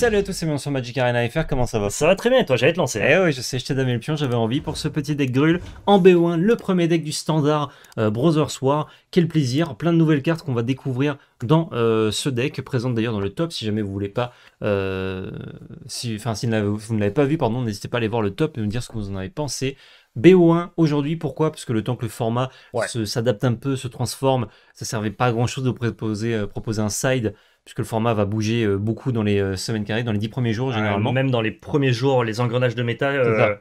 Salut à tous, c'est bien sur Magic Arena FR, comment ça va Ça va très bien toi, j'allais te lancer. Eh oui, je sais, je t'ai le pion, j'avais envie pour ce petit deck grul en bo 1 le premier deck du standard Brother euh, Brothers Quel plaisir, plein de nouvelles cartes qu'on va découvrir dans euh, ce deck, présente d'ailleurs dans le top, si jamais vous voulez pas, euh, si, enfin si vous ne l'avez pas vu, pardon, n'hésitez pas à aller voir le top et nous dire ce que vous en avez pensé. BO1 aujourd'hui, pourquoi Parce que le temps que le format s'adapte un peu, se transforme, ça servait pas à grand chose de proposer, proposer un side puisque le format va bouger euh, beaucoup dans les euh, semaines carrées, dans les 10 premiers jours euh, généralement. même dans les premiers jours, les engrenages de méta,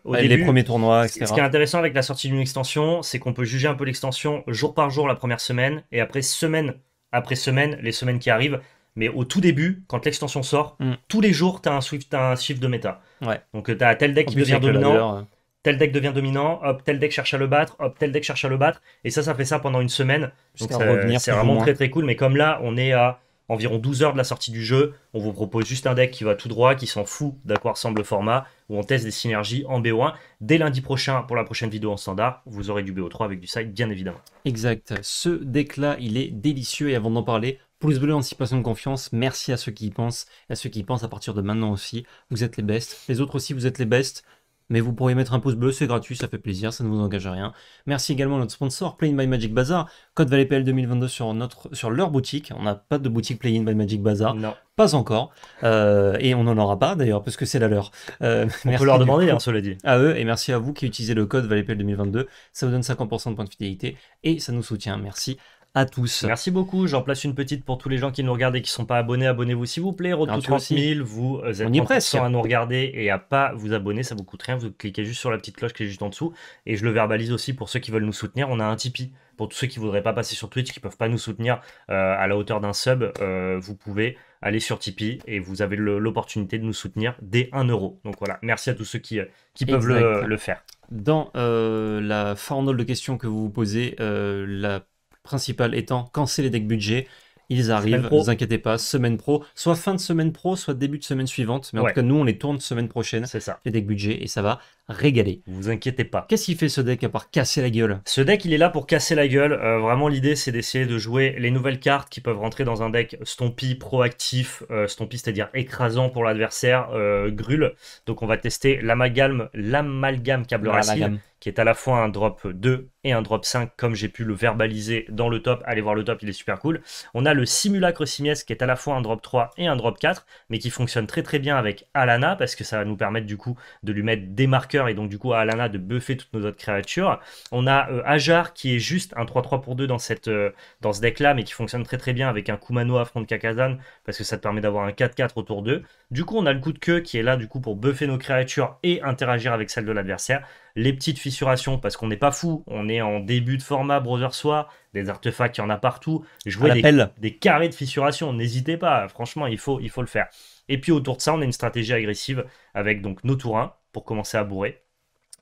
au début, les premiers tournois, etc. Ce qui est intéressant avec la sortie d'une extension, c'est qu'on peut juger un peu l'extension jour par jour la première semaine, et après semaine après semaine, les semaines qui arrivent. Mais au tout début, quand l'extension sort, hmm. tous les jours, tu as un Swift, shift de méta. Ouais. Donc tu as tel deck qui devient dominant tel deck devient dominant, hop, tel deck cherche à le battre, hop, tel deck cherche à le battre. Et ça, ça fait ça pendant une semaine. c'est vraiment très très cool. Mais comme là, on est à environ 12 heures de la sortie du jeu, on vous propose juste un deck qui va tout droit, qui s'en fout d'à quoi ressemble le format, où on teste des synergies en BO1. Dès lundi prochain, pour la prochaine vidéo en standard, vous aurez du BO3 avec du side, bien évidemment. Exact. Ce deck-là, il est délicieux. Et avant d'en parler, Pouce bleu, anticipation de confiance. Merci à ceux qui y pensent, à ceux qui pensent à partir de maintenant aussi. Vous êtes les best. Les autres aussi, vous êtes les best mais vous pourriez mettre un pouce bleu, c'est gratuit, ça fait plaisir, ça ne vous engage à rien. Merci également à notre sponsor Play in by Magic Bazaar, code ValetPL 2022 sur, notre, sur leur boutique. On n'a pas de boutique Play in by Magic Bazaar. Non. Pas encore. Euh, et on n'en aura pas d'ailleurs, parce que c'est la leur. Euh, on peut leur demander, se hein, cela dit. À eux, et merci à vous qui utilisez le code ValetPL 2022. Ça vous donne 50% de points de fidélité et ça nous soutient. Merci à tous. Merci beaucoup. J'en place une petite pour tous les gens qui nous regardent et qui ne sont pas abonnés. Abonnez-vous s'il vous plaît. Road 30 000, vous êtes On à nous regarder et à pas vous abonner. Ça vous coûte rien. Vous cliquez juste sur la petite cloche qui est juste en dessous. Et je le verbalise aussi pour ceux qui veulent nous soutenir. On a un Tipeee. Pour tous ceux qui ne voudraient pas passer sur Twitch, qui ne peuvent pas nous soutenir euh, à la hauteur d'un sub, euh, vous pouvez aller sur Tipeee et vous avez l'opportunité de nous soutenir dès 1 euro. Donc voilà, merci à tous ceux qui, euh, qui peuvent le, faire. Dans la farandole de questions que vous vous posez, euh, la principal étant quand c'est les decks budget, ils arrivent, ne vous inquiétez pas, semaine pro, soit fin de semaine pro, soit début de semaine suivante. Mais en tout cas, nous, on les tourne semaine prochaine. C'est ça. Les decks budget et ça va régaler. Vous inquiétez pas. Qu'est-ce qu'il fait ce deck à part casser la gueule Ce deck, il est là pour casser la gueule. Euh, vraiment, l'idée, c'est d'essayer de jouer les nouvelles cartes qui peuvent rentrer dans un deck stompy, proactif, euh, stompi c'est-à-dire écrasant pour l'adversaire, euh, grul. Donc, on va tester l'amalgame, l'amalgame câble racine qui est à la fois un drop 2 et un drop 5, comme j'ai pu le verbaliser dans le top. Allez voir le top, il est super cool. On a le simulacre Simies, qui est à la fois un drop 3 et un drop 4, mais qui fonctionne très très bien avec Alana, parce que ça va nous permettre du coup de lui mettre des marqueurs et donc du coup à Alana de buffer toutes nos autres créatures. On a Hajar euh, qui est juste un 3-3 pour 2 dans, cette, euh, dans ce deck là, mais qui fonctionne très très bien avec un Kumano à front de Kakazan, parce que ça te permet d'avoir un 4-4 autour d'eux. Du coup, on a le coup de queue qui est là du coup pour buffer nos créatures et interagir avec celles de l'adversaire les petites fissurations, parce qu'on n'est pas fou, on est en début de format Brother soi, des artefacts, il y en a partout. je des, des, carrés de fissuration, n'hésitez pas, franchement, il faut, il faut le faire. Et puis autour de ça, on a une stratégie agressive avec donc nos tourins pour commencer à bourrer,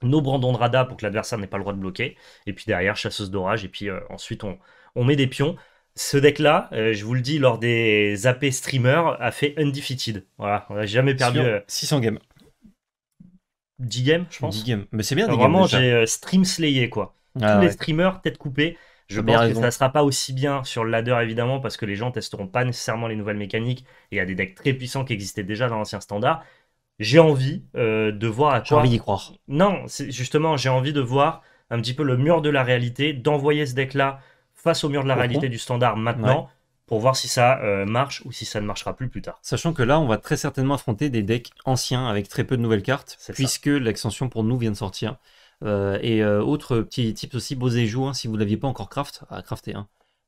nos brandons de radar pour que l'adversaire n'ait pas le droit de bloquer, et puis derrière, chasseuse d'orage, et puis euh, ensuite on, on met des pions. Ce deck-là, euh, je vous le dis, lors des AP streamers, a fait undefeated. Voilà, on n'a jamais perdu. 600 euh, games. 10 games, je pense. 10 Mais c'est bien, euh, Vraiment, j'ai euh, stream slayé, quoi. Ah Tous les streamers, tête coupée. Je pense que ça sera pas aussi bien sur le ladder évidemment parce que les gens testeront pas nécessairement les nouvelles mécaniques et il y a des decks très puissants qui existaient déjà dans l'ancien standard. J'ai envie euh, de voir à quoi. J'ai envie d'y croire. Non, justement, j'ai envie de voir un petit peu le mur de la réalité, d'envoyer ce deck là face au mur de la réalité du standard maintenant pour voir si ça euh, marche ou si ça ne marchera plus plus tard. Sachant que là, on va très certainement affronter des decks anciens avec très peu de nouvelles cartes, puisque l'extension pour nous vient de sortir. Euh, et euh, autre petit tips aussi, et joue, si vous ne l'aviez pas encore craft, à crafter.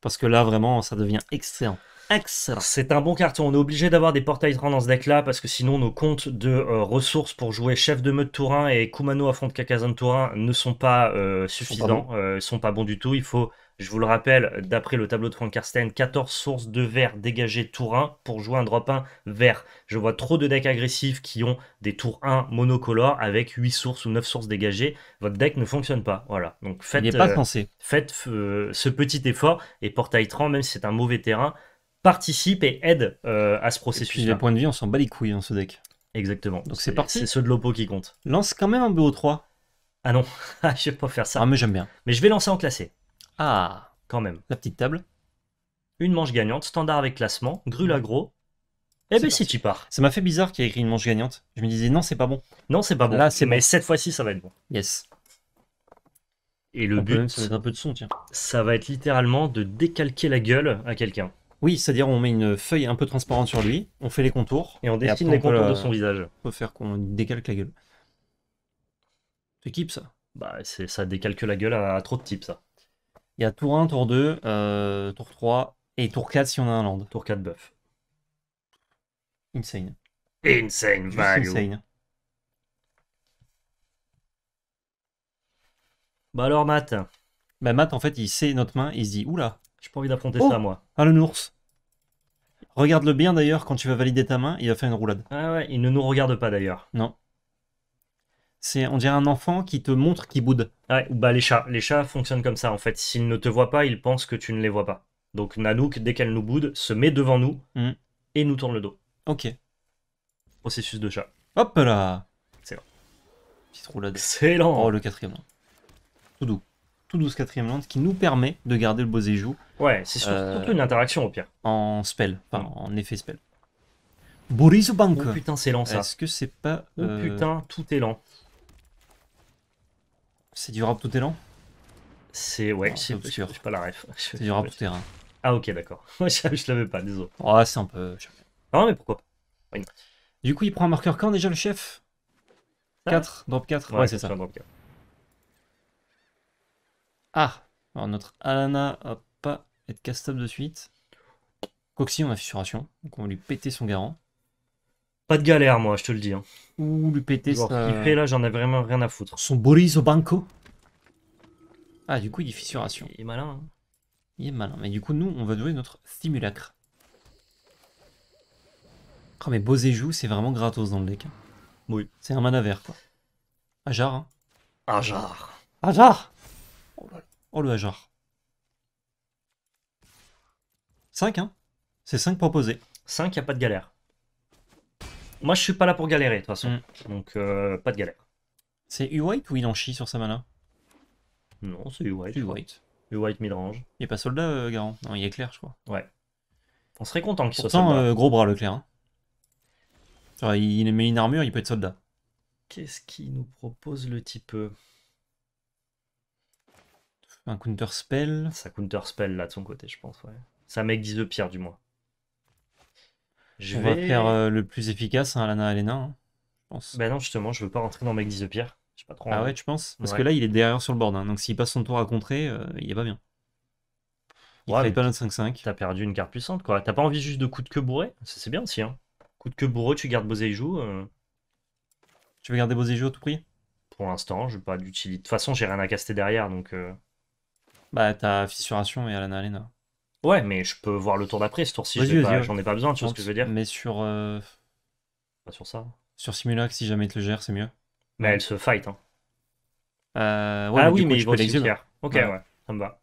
parce que là, vraiment, ça devient excellent. Excellent. C'est un bon carton. On est obligé d'avoir des portails rang dans ce deck-là parce que sinon nos comptes de ressources pour jouer chef de meute Tourin et Kumano affronte de Kakazan Tourin ne sont pas suffisants, ils sont pas bons du tout. Il faut je vous le rappelle, d'après le tableau de Frank Karsten, 14 sources de verre dégagées tour 1 pour jouer un drop 1 vert. Je vois trop de decks agressifs qui ont des tours 1 monocolores avec 8 sources ou 9 sources dégagées. Votre deck ne fonctionne pas. Voilà. Donc faites, pas euh, faites euh, ce petit effort et Portail 3, même si c'est un mauvais terrain, participe et aide euh, à ce processus. puis, les points de vie, on s'en bat les couilles dans hein, ce deck. Exactement. Donc c'est parti. C'est ceux de l'opo qui compte. Lance quand même un BO3. Ah non, je vais pas faire ça. Ah, mais j'aime bien. Mais je vais lancer en classé. Ah, quand même, la petite table. Une manche gagnante, standard avec classement, à agro. Eh ben si tu pars. Ça m'a fait bizarre qu'il y ait écrit une manche gagnante. Je me disais non, c'est pas bon. Non, c'est pas bon. Là, c'est mais cette fois-ci, ça va être bon. Yes. Et le ça but, être un peu de son, tiens. Ça va être littéralement de décalquer la gueule à quelqu'un. Oui, c'est-à-dire on met une feuille un peu transparente sur lui, on fait les contours. Et on dessine les contours de euh, son visage. On peut faire qu'on décalque la gueule. C'est kip, ça Bah, ça décalque la gueule à trop de types, ça. Il y a tour 1, tour 2, euh, tour 3 et tour 4 si on a un land. Tour 4 buff. Insane. Insane value. Insane. Bah alors Matt. Bah Matt en fait il sait notre main, il se dit oula. J'ai pas envie d'affronter oh, ça moi. Ah le ours Regarde-le bien d'ailleurs quand tu vas valider ta main, il va faire une roulade. Ah ouais, il ne nous regarde pas d'ailleurs. Non. C'est, on dirait un enfant qui te montre qu'il boude. Ouais, bah les chats, les chats fonctionnent comme ça en fait. S'ils ne te voient pas, ils pensent que tu ne les vois pas. Donc Nanook, dès qu'elle nous boude, se met devant nous mm. et nous tourne le dos. Ok. Processus de chat. Hop là C'est lent. Petite roulade. C'est lent Oh, le quatrième monde. Tout doux. Tout doux ce quatrième land qui nous permet de garder le beau zéjou. Ouais, c'est euh, surtout une interaction au pire. En spell, mm. en effet spell. Boris Oh putain, c'est lent ça. Est-ce que c'est pas. Oh euh, putain, tout est lent. C'est du rap tout élan C'est ouais, ah, c'est je suis pas la ref. C'est du rap tout terrain. Ah ok d'accord. je, je l'avais pas, désolé. Oh, c'est un peu. Non mais pourquoi pas. Du coup il prend un marqueur quand déjà le chef 4, drop 4, ouais, c'est ça. Ah, alors notre Alana va pas être castable de suite. Coxy on a fissuration, donc on va lui péter son garant. Pas de galère, moi, je te le dis. Hein. Ouh, le pété, ça... Il fait là, j'en ai vraiment rien à foutre. Son Boris au banco Ah, du coup, il est fissuration. Il est malin. Hein. Il est malin. Mais du coup, nous, on va jouer notre simulacre. Oh, mais joue c'est vraiment gratos dans le deck. Hein. Oui. C'est un mana vert, quoi. Ajar, hein. Ajar. Ajar oh, oh le Ajar. 5, hein C'est 5 proposés. 5, y a pas de galère. Moi, je suis pas là pour galérer, de toute façon. Mm. Donc, euh, pas de galère. C'est U-White ou il en chie sur sa mana Non, c'est U-White. U-White. u Il est pas soldat, euh, Non, il est clair, je crois. Ouais. On serait content qu'il soit soldat. Euh, gros bras, le clair. Hein. il met une armure, il peut être soldat. Qu'est-ce qu'il nous propose, le type Un counter spell Ça counter spell, là, de son côté, je pense, ouais. Ça mec 10 de pierre, du moins. Je vais... faire euh, le plus efficace, à hein, Alana Alena, hein, je pense. Bah non, justement, je veux pas rentrer dans Mec 10 Pierre. Je pas trop. Ah ouais, tu penses Parce que là, il est derrière sur le board. Hein. donc s'il passe son tour à contrer, euh, il il est pas bien. Il ouais, pas notre 5-5. T'as perdu une carte puissante, quoi. T'as pas envie juste de coup de queue bourré C'est bien aussi, hein. Coup de queue bourré, tu gardes et joue euh. Tu veux garder joue à tout prix Pour l'instant, je pas d'utilité. De toute façon, j'ai rien à caster derrière, donc. Bah, t'as Fissuration et Alana Alena. Ouais, mais je peux voir le tour d'après, ce tour-ci, j'en ai, pas besoin, tu vois ce que je veux dire Mais sur, euh, Pas sur ça. sur Simulac, si jamais il te le gère, c'est mieux. Mais elle se fight. Hein. Euh, ah oui, mais il peux va Ok, Ouais. ça me va.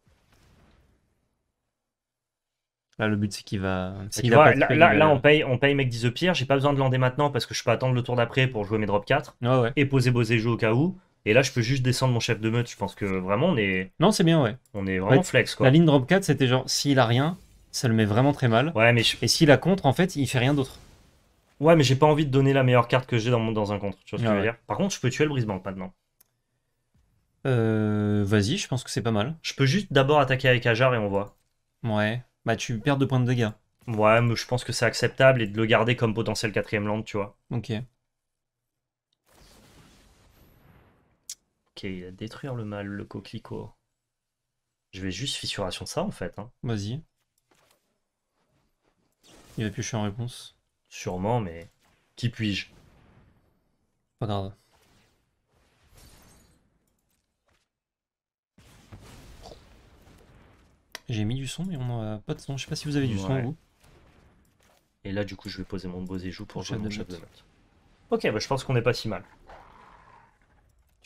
Là, le but, c'est qu'il va. là, euh, on paye, on paye mec 10 pierres. pire, j'ai pas besoin de lander maintenant parce que je peux attendre le tour d'après pour jouer mes drop 4 ah et poser jouer au cas où. Et là, je peux juste descendre mon chef de meute. Je pense que vraiment, on est. Non, c'est bien, ouais. On est vraiment flex, quoi. La ligne drop 4, c'était genre, s'il a rien, ça le met vraiment très mal. Ouais, mais Et s'il a contre, en fait, il fait rien d'autre. Ouais, mais j'ai pas envie de donner la meilleure carte que j'ai dans, un contre. Tu vois ce que ah je veux dire Par contre, je peux tuer le brisbane maintenant. Euh, Vas-y, je pense que c'est pas mal. Je peux juste d'abord attaquer avec Ajar et on voit. Ouais. Bah, tu perds deux points de dégâts. Ouais, mais je pense que c'est acceptable et de le garder comme potentiel quatrième land, tu vois. Ok. Ok, détruire le mal, le coquelicot. Je vais juste fissuration ça en fait. Hein. Vas-y. Il va piocher en réponse. Sûrement, mais qui puis-je Pas grave. J'ai mis du son, mais on n'a pas de son. Je sais pas si vous avez du son, Et là, du coup, je vais poser mon beau joue pour jouer mon chef de note. Ok, bah, je pense qu'on n'est pas si mal.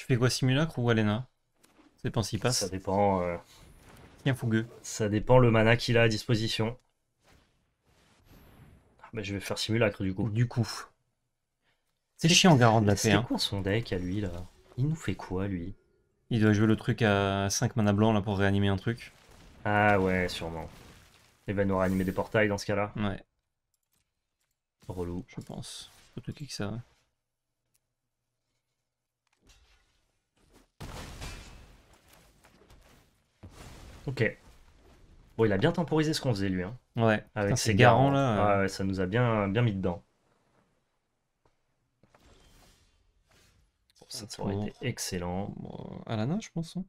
Tu fais quoi, simulacre ou Alena Ça dépend s'il passe. Ça dépend. Euh... Tiens, fougueux. Ça dépend le mana qu'il a à disposition. Ah, bah, je vais faire simulacre du coup. Du coup. C'est chiant, garant de la paix. C'est hein. quoi son deck à lui là Il nous fait quoi lui Il doit jouer le truc à 5 mana blanc là pour réanimer un truc. Ah ouais, sûrement. Eh ben, il va nous réanimer des portails dans ce cas là. Ouais. Relou. Je pense. Faut tout que ça. Ok. Bon, il a bien temporisé ce qu'on faisait lui. Hein. Ouais. Avec ses garants là. Euh. ça nous a bien, bien mis dedans. ça, aurait été excellent. Alana euh, la je pense. Hein.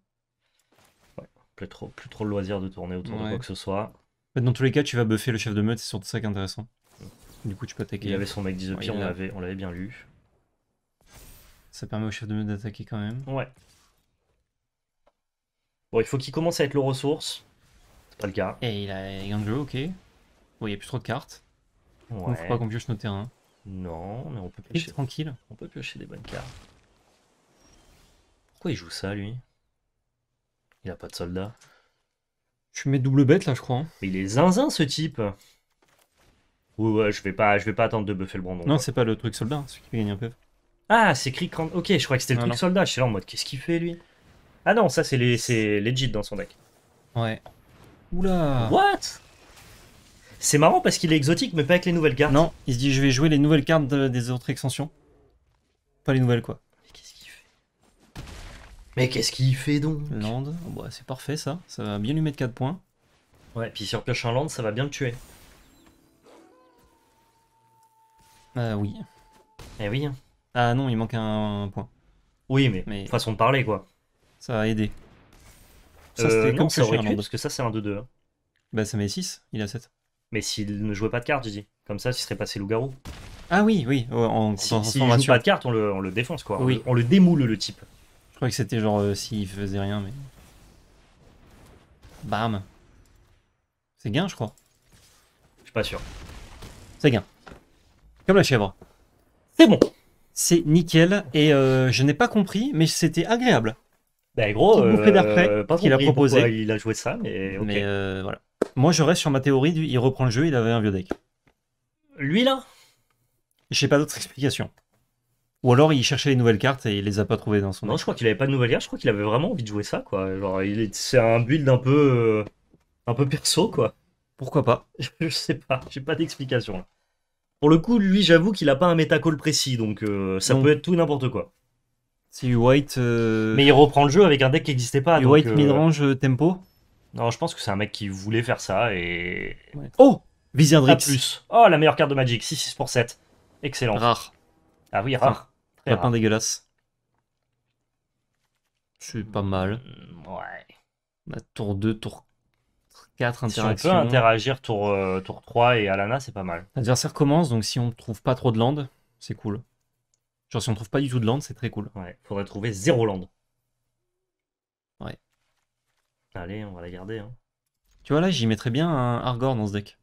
Ouais. Plus trop, plus trop le loisir de tourner autour de quoi que ce soit. Dans tous les cas, tu vas buffer le chef de meute, c'est surtout ça qui est intéressant. Du coup, tu peux attaquer. Il y avait son mec On ouais, on l'avait bien lu. Ça permet au chef de meute d'attaquer quand même. Ouais. Bon, il faut qu'il commence à être le ressource. C'est pas le cas. Et il a jeu, ok. Bon, il n'y a plus trop de cartes. Ouais. ne faut pas qu'on pioche nos terrains. Non, mais on peut piocher. Tranquille. On peut piocher des bonnes cartes. Pourquoi il joue ça, lui Il a pas de soldat. Tu mets double bête, là, je crois. Hein. Mais il est zinzin, ce type. Ouais, ouais, je vais pas, je vais pas attendre de buffer le brandon. Non, c'est pas le truc soldat, celui qui gagne un peu. Ah, c'est quand... Ok, je crois que c'était le ah, truc soldat. Je suis là en mode, qu'est-ce qu'il fait, lui ah non, ça c'est les, legit dans son deck. Ouais. Oula What C'est marrant parce qu'il est exotique, mais pas avec les nouvelles cartes. Non, il se dit je vais jouer les nouvelles cartes des autres extensions. Pas les nouvelles quoi. Mais qu'est-ce qu'il fait Mais qu'est-ce qu'il fait donc Land, oh, bah, c'est parfait ça. Ça va bien lui mettre 4 points. Ouais, puis sur pioche un land, ça va bien le tuer. Euh oui. Eh oui. Hein. Ah non, il manque un, point. Oui, mais, Mais- façon de parler quoi. Ça a aidé. Ça, euh, c'était comme ça aurait parce que ça, c'est un 2-2. Hein. Bah, ça met 6, il a 7. Mais s'il ne jouait pas de cartes, je dis. Comme ça, il serait passé loup-garou. Ah oui, oui. Oh, en, si, pas de carte, on le, défonce, quoi. Oui. On, le, démoule, le type. Je crois que c'était genre euh, s'il faisait rien, mais. Bam. C'est gain, je crois. Je suis pas sûr. C'est gain. Comme la chèvre. C'est bon. C'est nickel. Et euh, je n'ai pas compris, mais c'était agréable. Ben, gros, euh, qu'il a proposé. Il a joué ça, mais. Euh, voilà. Moi, je reste sur ma théorie il reprend le jeu, il avait un vieux deck. Lui là J'ai pas d'autre explication. Ou alors il cherchait les nouvelles cartes et il les a pas trouvées dans son. Non, je crois qu'il avait pas de nouvelles cartes, je crois qu'il avait vraiment envie de jouer ça, quoi. Genre, c'est un build un peu. Euh, un peu perso, quoi. Pourquoi pas Je sais pas, j'ai pas d'explication. Pour le coup, lui, j'avoue qu'il a pas un métacole précis, donc ça peut être tout n'importe quoi. Si White. Euh, Mais il reprend le jeu avec un deck qui n'existait pas. White euh, midrange euh, tempo Non, je pense que c'est un mec qui voulait faire ça et. Oh Viziendrix. plus. Oh, la meilleure carte de Magic, 6-6 pour 7. Excellent. Rare. Ah oui, rare. Enfin, Très rare. dégueulasse. C'est pas mal. Mm, ouais. Bah, tour 2, tour 4, interaction. Si interagir tour, tour 3 et Alana, c'est pas mal. L'adversaire commence, donc si on trouve pas trop de land, c'est cool. Genre, si on trouve pas du tout de land, c'est très cool. Ouais, faudrait trouver zéro land. Ouais. Allez, on va la garder. Hein. Tu vois, là, j'y mettrais bien un Argor dans ce deck.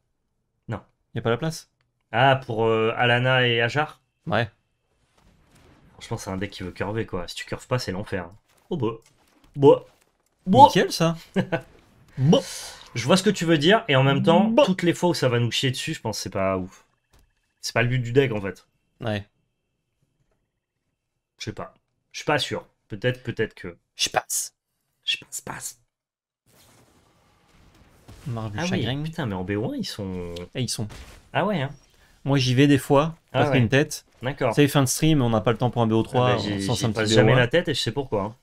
Non. Y pas la place Ah, pour euh, Alana et Ajar Ouais. Franchement, c'est un deck qui veut curver, quoi. Si tu curves pas, c'est l'enfer. Oh, bah. Bah. bah. Nickel, ça. bah. Je vois ce que tu veux dire, et en même temps, bah. toutes les fois où ça va nous chier dessus, je pense que c'est pas ouf. C'est pas le but du deck, en fait. Ouais. Je sais pas. Je suis pas sûr. Peut-être, peut-être que. Je passe. Je passe, passe. ah Oui, putain, mais en bo 1 ils sont. Et ils sont. Ah ouais, hein. Moi, j'y vais des fois, une ah tête. D'accord. C'est fin de stream, on n'a pas le temps pour un BO3. Ah bah, passe jamais la tête et je sais pourquoi. Hein.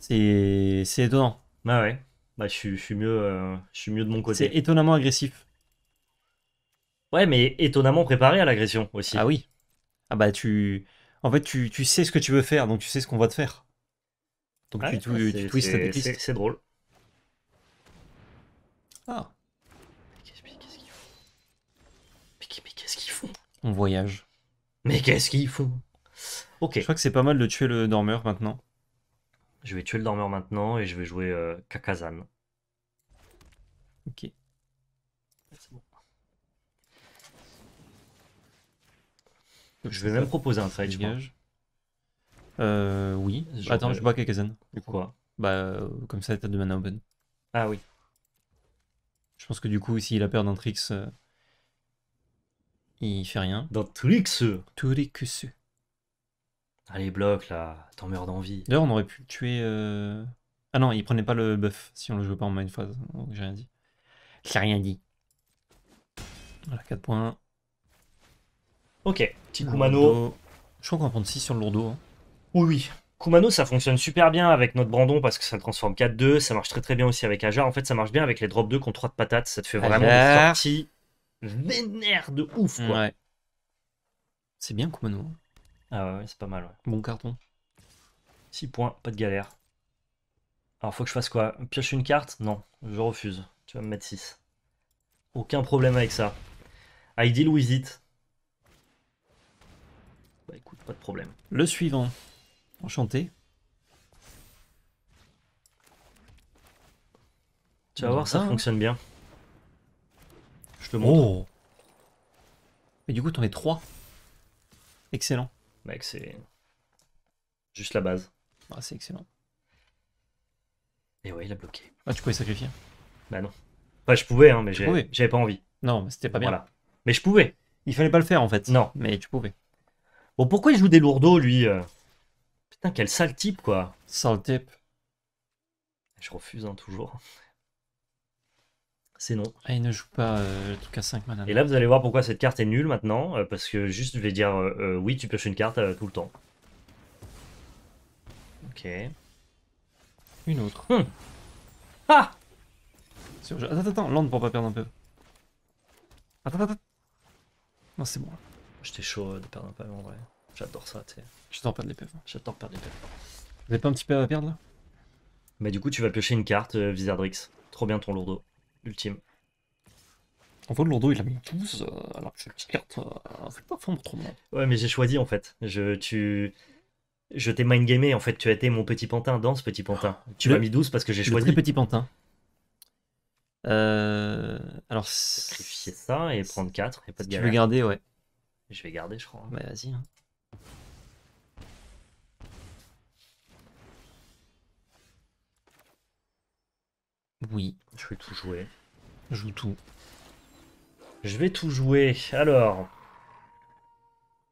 C'est... C'est étonnant. Bah ouais. Bah, je, suis, mieux, euh, je suis mieux de mon côté. C'est étonnamment agressif. Ouais, mais étonnamment préparé à l'agression aussi. Ah oui. Ah bah, tu. En fait, tu, tu, sais ce que tu veux faire, donc tu sais ce qu'on va te faire. Donc tu, tu twistes les pistes. C'est drôle. Ah. Mais qu'est-ce qu'ils font Mais qu'est-ce qu'ils font On voyage. Mais qu'est-ce qu'ils font Ok. Je crois que c'est pas mal de tuer le dormeur maintenant. Je vais tuer le dormeur maintenant et je vais jouer euh, Kakazan. Ok. Ah, bon. Je vais même proposer un trade, je pense. Euh, oui. Attends, je bois quelques uns Pourquoi Bah, euh, comme ça, t'as de mana open. Ah oui. Je pense que du coup, s'il a peur d'un Trix, euh, il fait rien. D'un Trix Trix. Allez, bloque là, t'en meurs d'envie. D'ailleurs, on aurait pu le tuer. Euh, ah non, il prenait pas le buff si on le jouait pas en main phase, donc j'ai rien dit. J'ai rien dit. Voilà, 4 points. Ok, petit Kumano. Je crois qu'on va prendre 6 sur le lourdeau. Hein. Oui, oui. Kumano, ça fonctionne super bien avec notre Brandon parce que ça transforme 4-2. Ça marche très très bien aussi avec Ajar. En fait, ça marche bien avec les drop 2 contre 3 de patates. Ça te fait vraiment une des sorties de ouf. Ouais. C'est bien Kumano. Ah ouais, c'est pas mal. Ouais. Bon carton. 6 points, pas de galère. Alors, faut que je fasse quoi Pioche une carte Non, je refuse. Tu vas me mettre 6. Aucun problème avec ça. I deal it. Bah, écoute, pas de problème. Le suivant. Enchanté. Tu vas voir, ça, fonctionne bien. Je te montre. Oh. Mais du coup, t'en es trois. Excellent. Mec, c'est juste la base. Ah, c'est excellent. Et ouais, il a bloqué. Ah, tu pouvais sacrifier Bah non. Bah, je pouvais, hein, mais j'avais pas envie. Non, mais c'était pas bien. Voilà. Mais je pouvais. Il fallait pas le faire en fait. Non. Mais tu pouvais. Bon, pourquoi il joue des lourdeaux, lui euh Putain, quel sale type, quoi. Sale type. Je refuse, hein, toujours. C'est non. Et ah, il ne joue pas euh, le truc à 5 madame. Et là, vous allez voir pourquoi cette carte est nulle maintenant. Euh, parce que juste, je vais dire oui, tu pioches une carte tout le temps. Ok. Une autre. Hum. Ah Attends, attends, attends, pour pour pas perdre un peu. Attends, attends, attends. Non, c'est bon. J'étais chaud de perdre un pavé en vrai. J'adore ça, tu sais. J'adore perdre des J'adore perdre des Vous avez pas un petit peu à perdre là Bah, du coup, tu vas piocher une carte, euh, Trop bien ton lourdeau. Ultime. En fait, le lourdeau, il a mis 12, euh, alors que cette petite carte, fait euh, pas fondre trop mal. Ouais, mais j'ai choisi en fait. Je, tu. Je t'ai mind gamé, en fait, tu as été mon petit pantin, dans ce petit pantin. Oh, tu m'as mis 12 parce que j'ai choisi. petit pantin. Euh... Alors. Sacrifier ça et prendre 4 et pas de si Tu veux garder, ouais. Je vais garder, je crois. Hein. Bah vas-y. Hein. Oui. Je vais tout jouer. joue tout. Je vais tout jouer. Alors.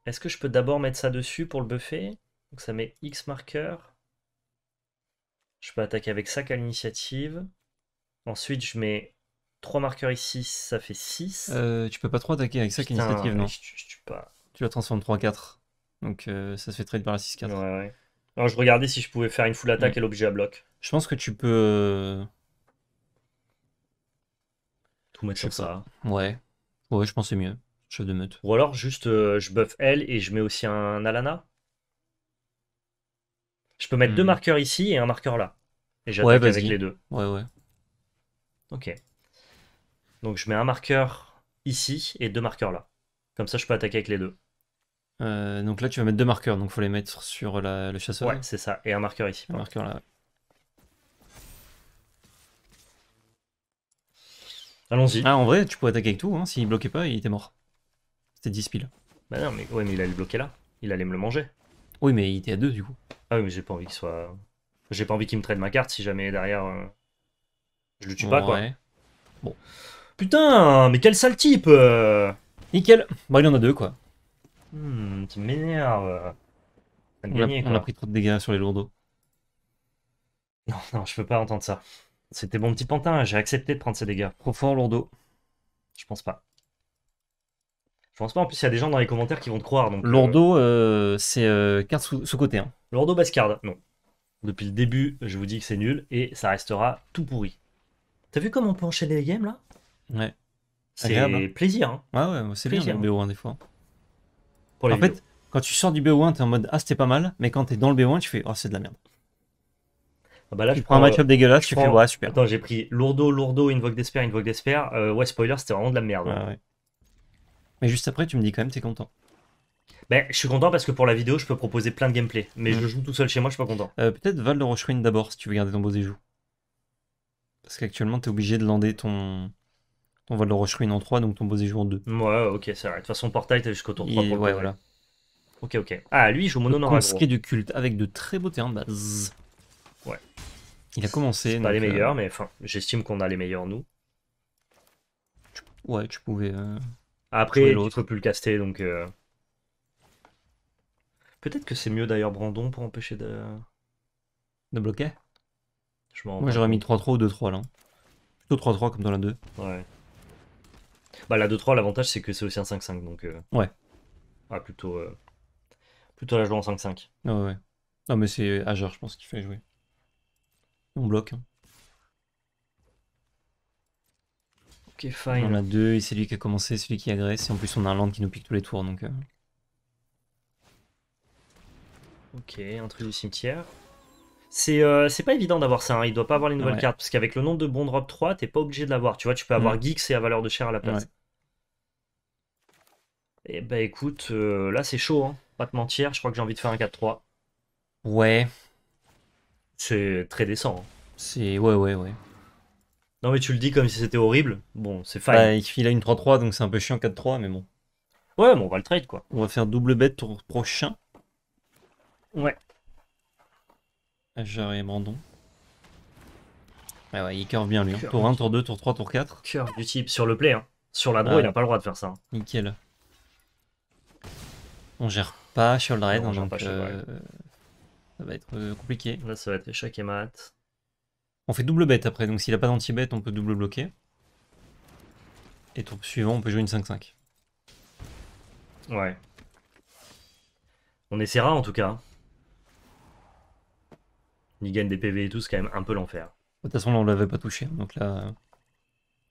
Est-ce que je peux d'abord mettre ça dessus pour le buffer Donc ça met X marqueur. Je peux attaquer avec ça qu'à l'initiative. Ensuite, je mets 3 marqueurs ici, ça fait 6. Euh, tu peux pas trop attaquer avec ça qu'initiative, non je, je, pas. Tu la transformes 3-4. Donc euh, ça se fait trade par la 6-4. Alors je regardais si je pouvais faire une full attaque mm. et l'objet à bloc. Je pense que tu peux. Euh, Tout mettre sur ça. Ouais. Ouais, je pense c'est mieux. Chef de meute. Ou alors juste je buff elle et je mets aussi un Alana. Je peux mettre 2 deux mm. marqueurs ici et un marqueur là. Et j'attaque avec les deux. Ouais, ouais. Ok. Donc je mets un marqueur ici et deux marqueurs là. Comme ça, je peux attaquer avec les deux. Euh, donc là, tu vas mettre deux marqueurs, donc faut les mettre sur le chasseur. Ouais, c'est ça. Et un marqueur ici. Un marqueur là. Allons-y. Ah, en vrai, tu peux attaquer avec tout. Hein. S'il bloquait pas, il était mort. C'était 10 piles. Bah non, mais, ouais, mais il allait le bloquer là. Il allait me le manger. Oui, mais il était à deux du coup. Ah oui, mais j'ai pas envie qu'il soit. J'ai pas envie qu'il me traîne ma carte si jamais derrière. Euh, je le tue pas quoi. Bon. Putain, mais quel sale type euh. Nickel. Bon, il y en a deux, quoi. Hmm, tu m'énerves. On, a, pris trop de dégâts sur les lourdeaux. Non, non, je peux pas entendre ça. C'était mon petit pantin, j'ai accepté de prendre ces dégâts. Trop fort, Lourdo, Je pense pas. Je pense pas, en plus il y a des gens dans les commentaires qui vont te croire. Donc, euh. Euh, c'est carte sous-côté. hein. Lourdeau Bascard, non. Depuis le début, je vous dis que c'est nul et ça restera tout pourri. T'as vu comment on peut enchaîner les games là Ouais. C'est hein. plaisir. Hein. Ouais, ouais, c'est bien le hein. BO1 des fois. en fait, quand tu sors du BO1, t'es en mode Ah, c'était pas mal, mais quand t'es dans le BO1, tu fais Oh, c'est de la merde. Ah, bah là, je prends, un match dégueulasse, tu fais Ouais, super. Attends, j'ai pris Lourdeau, lourdo Invoque d'Espère, Invoque d'Esper. Euh, ouais, spoiler, c'était vraiment de la merde. ouais. Mais juste après, tu me dis quand même, t'es content. Ben, je suis content parce que pour la vidéo, je peux proposer plein de gameplay. Mais je joue tout seul chez moi, je suis pas content. Euh, Peut-être Val de d'abord, si tu veux garder ton beau déjou. Parce qu'actuellement, t'es obligé de lander ton on va le rush ruin en 3, donc ton boss est joué en 2. Ouais, ok, c'est vrai. De toute façon, Portail, t'as jusqu'au tour 3 pour ouais, voilà. Ok, ok. Ah, lui, il joue mono normal. Consqué du culte, avec de très beaux terrains de base. Ouais. Il a commencé. C'est pas les euh, meilleurs, mais enfin, j'estime qu'on a les meilleurs, nous. Ouais, tu pouvais. Euh, Après, tu peut plus le caster, donc. Euh... Peut-être que c'est mieux d'ailleurs Brandon pour empêcher de. De bloquer Moi, j'aurais mis 3-3 ou 2-3 là. Plutôt 3-3 comme dans la 2. Ouais. Bah, la 2-3, l'avantage, c'est que c'est aussi un 5-5. Donc, euh, ouais. Plutôt, euh, plutôt la jouer en 5-5. Ouais, ouais. Non, mais c'est Ageur je pense, qu'il fait jouer. On bloque. Hein. Ok, fine. On a deux, et c'est lui qui a commencé, celui qui agresse. Et en plus, on a un land qui nous pique tous les tours. donc... Euh. Ok, un truc du cimetière. C'est pas évident d'avoir ça, hein. il doit pas avoir les nouvelles cartes, parce qu'avec le nombre de bons drop 3, t'es pas obligé de l'avoir. Tu vois, tu peux avoir mm. Geeks et à valeur de chair à la place. Eh ben écoute, euh, là c'est chaud, hein. pas te mentir, je crois que j'ai envie de faire un 4-3. Ouais. C'est très décent. Hein. C'est. Ouais, ouais, ouais. Non mais tu le dis comme si c'était horrible, bon c'est fine. Bah, il il à une 3-3, donc c'est un peu chiant 4-3, mais bon. Ouais, mais on va le trade quoi. On va faire double bête tour prochain. Ouais. Ajar et Brandon. Ouais, ah ouais, il curve bien lui. hein. Tour 1, tour 2, tour 3, tour 4. Cœur du type sur le play, hein. sur la draw, ah il a pas le droit de faire ça. Hein. Nickel. On gère pas sur hein, le donc euh, ça va être euh, compliqué. Là, ça va être échec et On fait double bête après, donc s'il a pas d'anti-bête, on peut double bloquer. Et tour suivant, on peut jouer une 5-5. Ouais. On essaiera en tout cas. Il gagne des PV et tout, c'est quand même un peu l'enfer. De toute façon, là, on l'avait pas touché, donc là,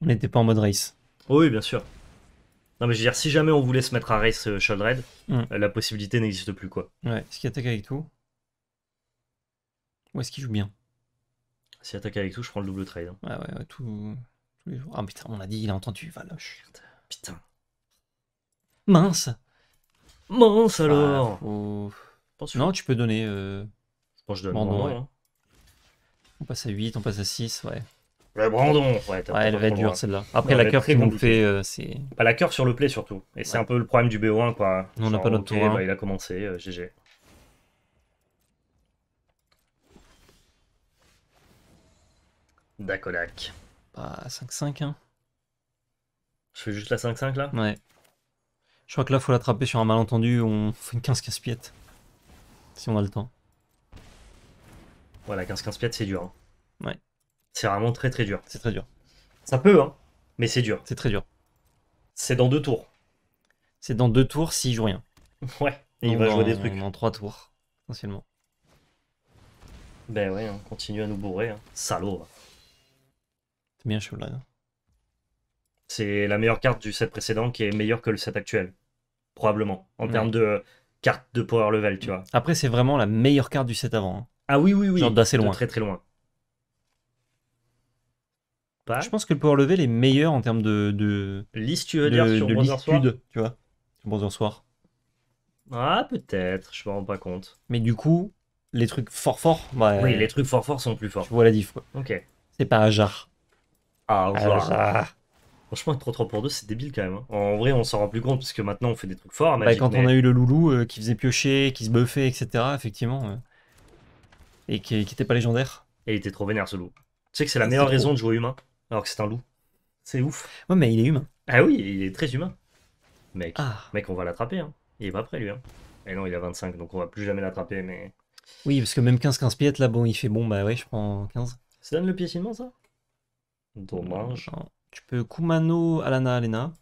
on n'était pas en mode race. Oh oui, bien sûr. Non, mais je veux dire, si jamais on voulait se mettre à race euh, mm. euh la possibilité n'existe plus, quoi. Ouais, est-ce qu'il attaque avec tout Ou est-ce qu'il joue bien S'il attaque avec tout, je prends le double trade. Hein. Ouais, ouais, ouais, tout... tous les jours. Ah putain, on a dit, il a entendu, Valoche. Putain. Mince Mince bah, alors Non, tu peux donner. Euh, je pense que je donne. Hein. On passe à 8, on passe à 6, ouais. Le Brandon, ouais. elle va être dure hein. celle-là. Après, la cœur qui nous fait. Euh, c'est... Bah, la cœur sur le play surtout. Et c'est un peu le problème du BO1, quoi. on n'a pas notre tour. Bah, il a commencé, euh, GG. Dakodak. Bah, 5-5, hein. Je fais juste la 5-5 là Ouais. Je crois que là, faut l'attraper sur un malentendu. On fait une 15-15 piètes. Si on a le temps. Voilà, 15-15 piètes, c'est dur. Hein. Ouais. C'est vraiment très très dur. C'est très dur. Ça peut, hein, mais c'est dur. C'est très dur. C'est dans deux tours. C'est dans deux tours s'il joue rien. Ouais, et il va jouer des trucs. En trois tours, essentiellement. Ben ouais, on hein, continue à nous bourrer, hein. salaud. C'est bien chaud C'est la meilleure carte du set précédent qui est meilleure que le set actuel. Probablement. En termes de euh, carte de power level, tu vois. Après, c'est vraiment la meilleure carte du set avant. Hein. Ah oui, oui, oui. Genre d'assez loin. très très loin. Je pense que le power level est meilleur en termes de, de liste, tu veux dire, sur de listude, tu vois, sur Brother Soir. Ah, peut-être, je me rends pas compte. Mais du coup, les trucs fort fort, bah, oui, les trucs fort fort sont plus forts. Tu vois la diff, quoi. Ok. C'est pas un jar. Ah, revoir. Franchement, être trop pour deux, c'est débile quand même. Hein. En vrai, on s'en rend plus compte parce que maintenant on fait des trucs forts. Bah, quand on a eu le loulou euh, qui faisait piocher, qui se buffait, etc., effectivement, euh, et qui, n'était était pas légendaire. Et il était trop vénère ce loup. Tu sais que c'est la ah, meilleure raison de jouer humain alors que c'est un loup. C'est ouf. Ouais, mais il est humain. Ah oui, il est très humain. Mec, ah. mec on va l'attraper. Hein. Il est pas prêt, lui. Hein. Et eh non, il a 25, donc on va plus jamais l'attraper. mais... Oui, parce que même 15-15 piètes, là, bon, il fait bon, bah ouais, je prends 15. Ça donne le piétinement, ça Dommage. Euh, tu peux Kumano, Alana, Alena.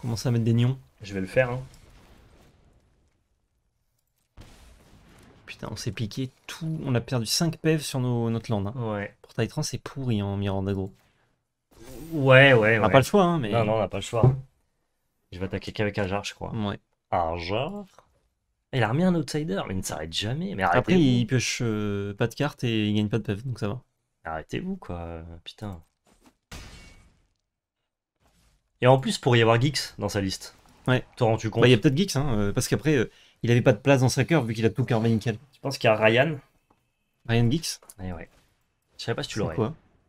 Commencer à mettre des nions. Je vais le faire, hein. putain, on s'est piqué tout. On a perdu 5 PEV sur notre land. Hein. Ouais. Pour Titan, c'est pourri en hein, Miranda Gros. Ouais, ouais, On n'a pas le choix, hein, mais. Non, non, on n'a pas le choix. Je vais attaquer qu'avec jar, je crois. Ouais. Ajar Il a remis un outsider, mais il ne s'arrête jamais. Mais Après, il pioche euh, pas de cartes et il gagne pas de PEV, donc ça va. Arrêtez-vous, quoi. Putain. Et en plus, pour y avoir Geeks dans sa liste. Ouais. T'en rends-tu compte bah, Il y a peut-être Geeks, hein, euh, parce qu'après, euh, il avait pas de place dans sa cœur vu qu'il a tout carvé nickel. Tu penses qu'il y a Ryan Ryan Geeks Ah eh ouais. Je savais pas si tu l'aurais.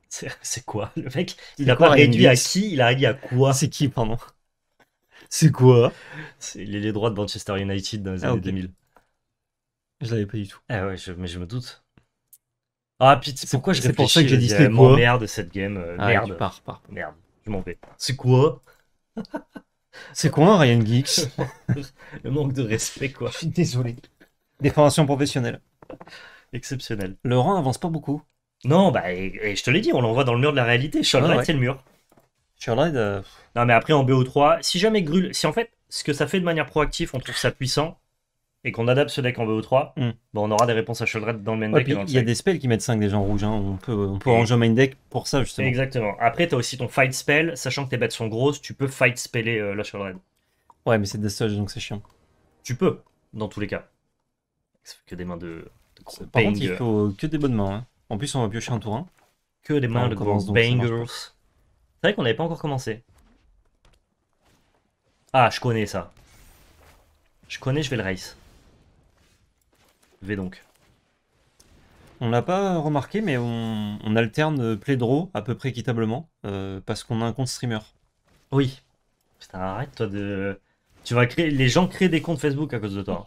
C'est quoi Le mec, il a quoi, pas réduit à qui Il a réduit à quoi C'est qui, pardon C'est quoi C'est les, droits de Manchester United dans les ah, années 2000. Je l'avais pas du tout. Ah ouais, je, mais je me doute. Ah, puis pourquoi je réfléchis pour ça que j'ai dit c'est quoi Merde cette game, euh, ah, merde. Par, Merde, je m'en vais. C'est quoi c'est quoi Ryan Geeks Le manque de respect, quoi. Je suis désolé. Déformation professionnelle. Exceptionnelle. Laurent avance pas beaucoup. Non, bah, et, je te l'ai dit, on l'envoie dans le mur de la réalité. Sherlock, c'est le mur. Sherlock. Euh, non, mais après, en BO3, si jamais Grul. Si en fait, ce que ça fait de manière proactive, on trouve ça puissant et qu'on adapte ce deck en mm. BO3, bah, on aura des réponses à Sheldred dans le main deck. Il y a des spells qui mettent 5 des gens rouges, hein. On peut, on peut ranger main deck pour ça, justement. Exactement. Après, tu as aussi ton fight spell. Sachant que tes bêtes sont grosses, tu peux fight speller euh, la Sheldred. Ouais, mais c'est des stages, donc c'est chiant. Tu peux, dans tous les cas. Ça que des mains de, Par contre, il faut que des bonnes mains. Hein. En plus, on va piocher un tour hein. Que des mains de gros bangers. C'est vrai qu'on n'avait pas encore commencé. Ah, je connais ça. Je connais, je vais le race donc. On l'a pas remarqué, mais on, alterne Plaidro à peu près équitablement, euh, parce qu'on a un compte streamer. Oui. Putain, arrête toi de... Tu vas créer... Les gens créent des comptes Facebook à cause de toi.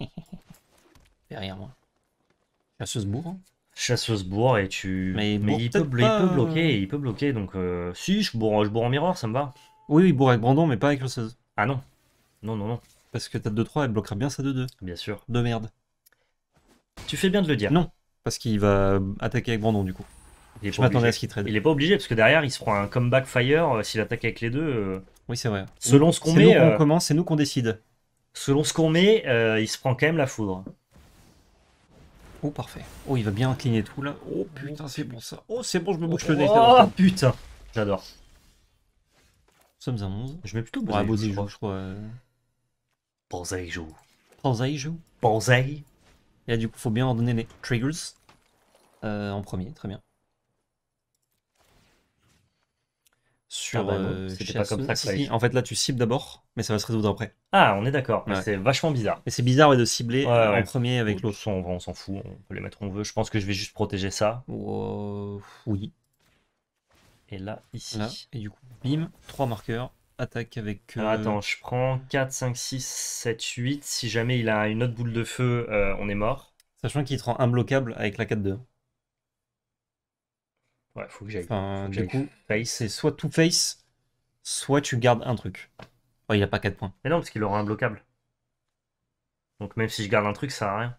Derrière moi. Chasseuse bourre. Hein. Chasseuse bourre et tu... Mais, il, peut, il, bloquer, il peut bloquer, donc... Euh, si, je bourre, je bourre en miroir, ça me va. Oui, il bourre avec Brandon, mais pas avec le Ah non. Non, non, non. Parce que ta 2-3, elle bloquera bien sa 2-2. Bien sûr. De merde. Tu fais bien de le dire. Non, parce qu'il va attaquer avec Brandon du coup. je m'attendais à ce qu'il trade. Il n'est pas obligé parce que derrière il se prend un comeback fire euh, s'il attaque avec les deux. Euh, oui, c'est vrai. Selon ce qu'on met, qu'on euh, commence, c'est nous qu'on décide. selon ce qu'on met, il se prend quand même la foudre. Oh, parfait. Oh, il va bien incliner tout là. Oh putain, c'est bon ça. Oh, c'est bon, je me bouge le nez. Oh putain, j'adore. sommes un 11. Je mets plutôt Bonsaï, je crois. joue, joue. Bonsaï joue. Et du coup, faut bien ordonner les triggers euh, en premier. Très bien. Sur. Ah bah euh, pas comme ça En fait, là, tu cibles d'abord, mais ça va se résoudre après. Ah, on est d'accord. mais C'est vachement bizarre. mais c'est bizarre de cibler en premier avec l'autre. On, s'en fout, on peut les mettre où on veut. Je pense que je vais juste protéger ça. Oui. Et là, ici. Et du coup, bim, trois marqueurs attaque avec. Euh, attends, je prends 4, 5, 6, 7, 8. Si jamais il a une autre boule de feu, euh, on est mort. Sachant qu'il te rend imbloquable avec la 4-2. Ouais, faut que j'aille. du coup, c'est soit tout face, soit tu gardes un truc. Oh, il a pas 4 points. Mais non, parce qu'il aura blocable. Donc même si je garde un truc, ça sert à rien.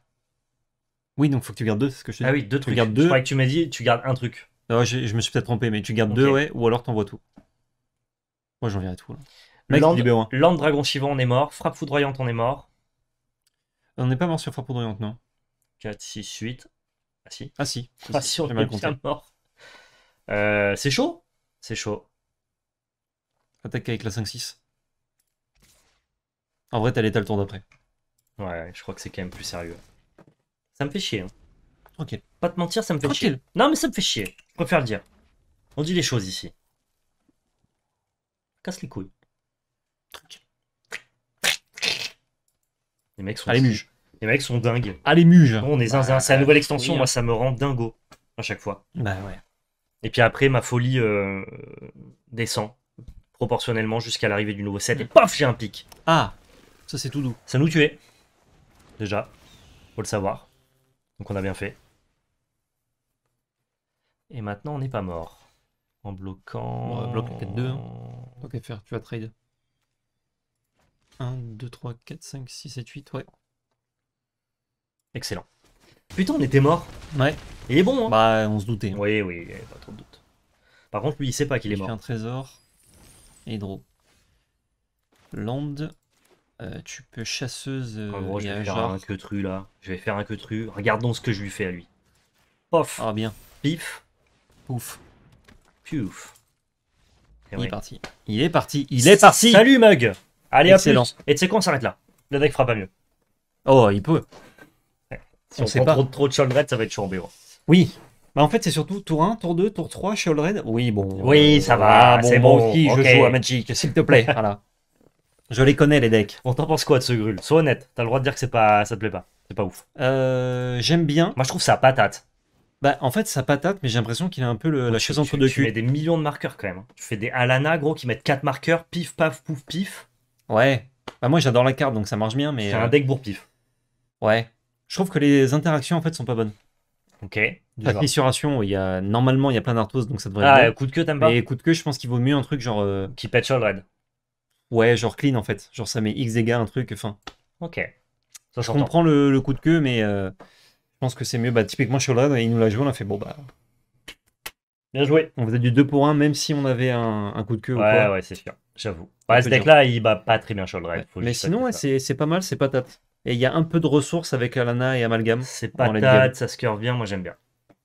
Oui, donc faut que tu gardes deux, c'est ce que je ah dis. Ah oui, deux trucs. Je crois que tu m'as dit, tu gardes un truc. je, me suis peut-être trompé, mais tu gardes deux, ouais, ou alors t'envoies tout. Moi, j'en viens à tout. Là. Mec Land, Dragon suivant on est mort. Frappe foudroyante, on est mort. On n'est pas mort sur frappe foudroyante, non 4, 6, 8. Ah si. Ah si. Ah, si, on est bien mort. Euh, c'est chaud C'est chaud. Attaque avec la 5-6. En vrai, t'as l'état le tour d'après. Ouais, je crois que c'est quand même plus sérieux. Ça me fait chier. Hein. Ok. Pas te mentir, ça me fait chier. Non, mais ça me fait chier. Je préfère le dire. On dit les choses ici. Casse les couilles. Les mecs sont. Allez, Les mecs sont dingues. Allez, muge. Bon, on est bah, c'est la nouvelle extension. Moi, ça me rend dingo à chaque fois. Bah ouais. Et puis après, ma folie euh, descend proportionnellement jusqu'à l'arrivée du nouveau set. Et paf, j'ai un pic. Ah, ça c'est tout doux. Ça nous tuait. Déjà, faut le savoir. Donc on a bien fait. Et maintenant, on n'est pas mort. En bloquant. Bloc bloque 2. Ok faire, tu vas trade. 1, 2, 3, 4, 5, 6, 7, 8, ouais. Excellent. Putain, on était mort. Ouais. Il est bon, hein Bah, on se doutait. Hein. Oui, oui, pas trop de doute. Par contre, lui, il sait pas qu'il est mort. Je un trésor. Et draw. Land. Euh, tu peux chasseuse. Euh, en gros, je vais faire un queutru là. Je vais faire un queutru. Regardons ce que je lui fais à lui. Pof. Ah, bien. Pif. Pouf. Piouf. Eh il est parti. Il est parti. Il est parti. Salut Mug. Allez, Excellent. Plus. Et tu sais quoi, on s'arrête là. Le deck fera pas mieux. Oh, il peut. Si on, sait pas. Trop, de Sholdred, ça va être chaud en Oui. Bah en fait, c'est surtout tour 1, tour 2, tour 3, Sholdred. Oui, bon. Oui, ça va. Ah, c'est bon, aussi, je joue à Magic, s'il te plaît. voilà. Je les connais, les decks. On t'en pense quoi de ce grul Sois honnête. T'as le droit de dire que c'est pas... ça te plaît pas. C'est pas ouf. Euh, J'aime bien. Moi, je trouve ça patate. Bah, en fait, ça patate, mais j'ai l'impression qu'il a un peu le, la chaise entre deux culs. Tu mets des millions de marqueurs quand même. Hein. Tu fais des Alana, gros, qui mettent 4 marqueurs, pif, paf, pouf, pif. Ouais. Bah, moi, j'adore la carte, donc ça marche bien, mais. C'est un euh, deck pour pif. Ouais. Je trouve que les interactions, en fait, sont pas bonnes. Ok. La fissuration, il y a... normalement, il y a plein d'arthos, donc ça devrait Ah, euh, coup de queue, t'aimes pas Et coup de queue, je pense qu'il vaut mieux un truc genre. Euh, qui pète sur le Ouais, genre clean, en fait. Genre, ça met X dégâts, un truc, enfin. Ok. je comprends le, coup de queue, mais. Je pense que c'est mieux. Bah, typiquement, Sholan, il nous l'a joué, on a fait bon, bah. Bien joué. On faisait du 2 pour 1, même si on avait un, coup de queue. Ouais, ou quoi. ouais, c'est sûr. J'avoue. Ouais, ce deck-là, il bat pas très bien Sholan. Mais sinon, ouais, c'est pas mal, c'est patate. Et il y a un peu de ressources avec Alana et Amalgam. C'est patate, ça se bien, moi j'aime bien.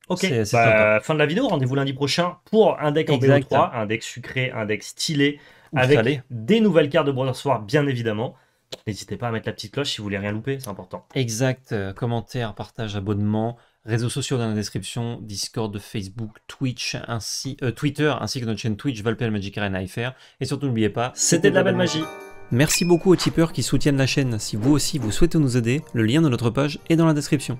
Ok, bah, fin de la vidéo, rendez-vous lundi prochain pour un deck en BO3, un deck sucré, un deck stylé, avec des nouvelles cartes de Brothers War bien évidemment. N'hésitez pas à mettre la petite cloche si vous voulez rien louper, c'est important. Exact. Euh, Commentaires, partage, abonnement, réseaux sociaux dans la description, Discord, Facebook, Twitch, ainsi, euh, Twitter, ainsi que notre chaîne Twitch, Valpel Magic Arena FR. Et surtout, n'oubliez pas, c'était de la belle magie. Merci beaucoup aux tipeurs qui soutiennent la chaîne. Si vous aussi vous souhaitez nous aider, le lien de notre page est dans la description.